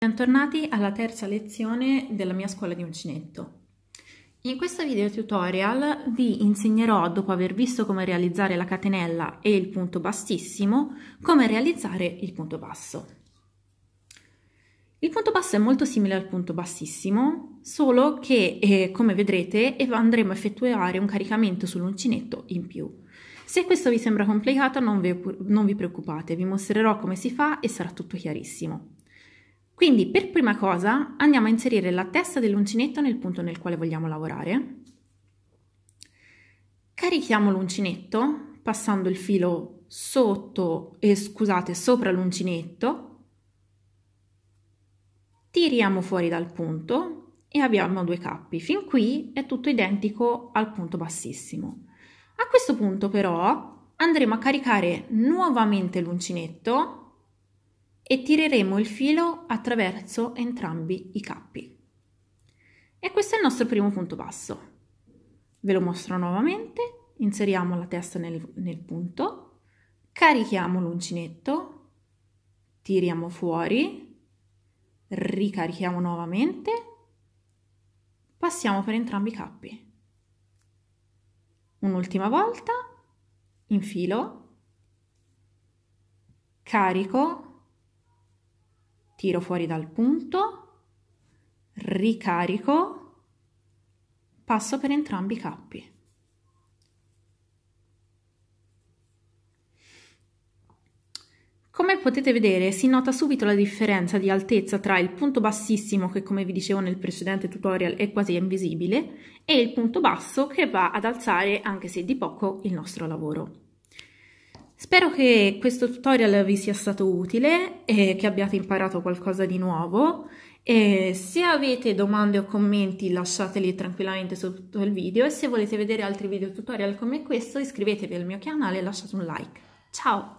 Bentornati alla terza lezione della mia scuola di uncinetto. In questo video tutorial vi insegnerò, dopo aver visto come realizzare la catenella e il punto bassissimo, come realizzare il punto basso. Il punto basso è molto simile al punto bassissimo, solo che, eh, come vedrete, andremo a effettuare un caricamento sull'uncinetto in più. Se questo vi sembra complicato non vi, non vi preoccupate, vi mostrerò come si fa e sarà tutto chiarissimo. Quindi per prima cosa andiamo a inserire la testa dell'uncinetto nel punto nel quale vogliamo lavorare. Carichiamo l'uncinetto passando il filo sotto, eh, scusate, sopra l'uncinetto. Tiriamo fuori dal punto e abbiamo due cappi. Fin qui è tutto identico al punto bassissimo. A questo punto però andremo a caricare nuovamente l'uncinetto e tireremo il filo attraverso entrambi i cappi. E questo è il nostro primo punto basso. Ve lo mostro nuovamente, inseriamo la testa nel, nel punto, carichiamo l'uncinetto, tiriamo fuori, ricarichiamo nuovamente, passiamo per entrambi i cappi. Un'ultima volta, infilo, carico, tiro fuori dal punto, ricarico, passo per entrambi i cappi. Come potete vedere si nota subito la differenza di altezza tra il punto bassissimo che come vi dicevo nel precedente tutorial è quasi invisibile e il punto basso che va ad alzare anche se di poco il nostro lavoro. Spero che questo tutorial vi sia stato utile e che abbiate imparato qualcosa di nuovo. E se avete domande o commenti lasciateli tranquillamente sotto il video e se volete vedere altri video tutorial come questo iscrivetevi al mio canale e lasciate un like. Ciao!